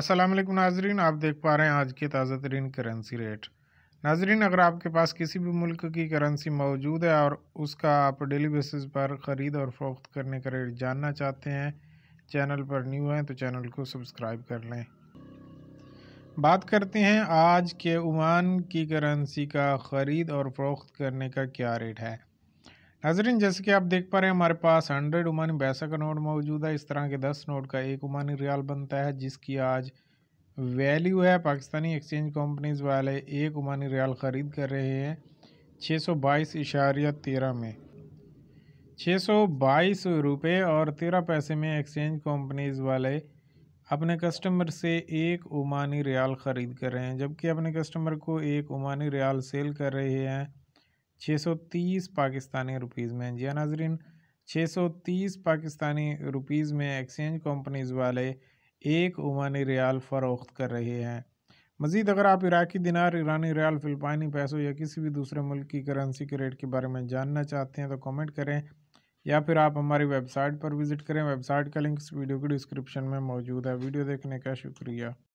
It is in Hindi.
अस्सलाम वालेकुम नाजरीन आप देख पा रहे हैं आज के ताज़ा तरीन करेंसी रेट नाजरीन अगर आपके पास किसी भी मुल्क की करेंसी मौजूद है और उसका आप डेली बेसिस पर ख़रीद और फरोख्त करने का रेट जानना चाहते हैं चैनल पर न्यू हैं तो चैनल को सब्सक्राइब कर लें बात करते हैं आज के ओमान की करेंसी का ख़रीद और फरोख्त करने का क्या रेट है नाजरीन जैसे कि आप देख पा रहे हैं हमारे पास हंड्रेड उमानी बैसा का नोट मौजूद है इस तरह के दस नोट का एक उमानी रियाल बनता है जिसकी आज वैल्यू है पाकिस्तानी एक्सचेंज कंपनीज वाले एक उमानी रियाल ख़रीद कर रहे हैं छः सौ बाईस इशारिया तेरह में छः सौ बाईस रुपये और तेरह पैसे में एक्सचेंज कंपनीज वाले अपने कस्टमर से एक उमानी रियाल ख़रीद कर रहे हैं जबकि अपने कस्टमर को एक ओमानी रियाल सेल कर रहे हैं 630 पाकिस्तानी रुपीज़ में जिया नाजरीन 630 पाकिस्तानी रुपीज़ में एक्सचेंज कंपनीज़ वाले एक ओमानी रियाल फ़रोख्त कर रहे हैं मज़ीद अगर आप इराकी दिनार ईरानी रियाल फ़िलपानी पैसों या किसी भी दूसरे मुल्क की करेंसी के रेट के बारे में जानना चाहते हैं तो कमेंट करें या फिर आप हमारी वेबसाइट पर विज़िट करें वेबसाइट का लिंक इस वीडियो के डिस्क्रिप्शन में मौजूद है वीडियो देखने का शुक्रिया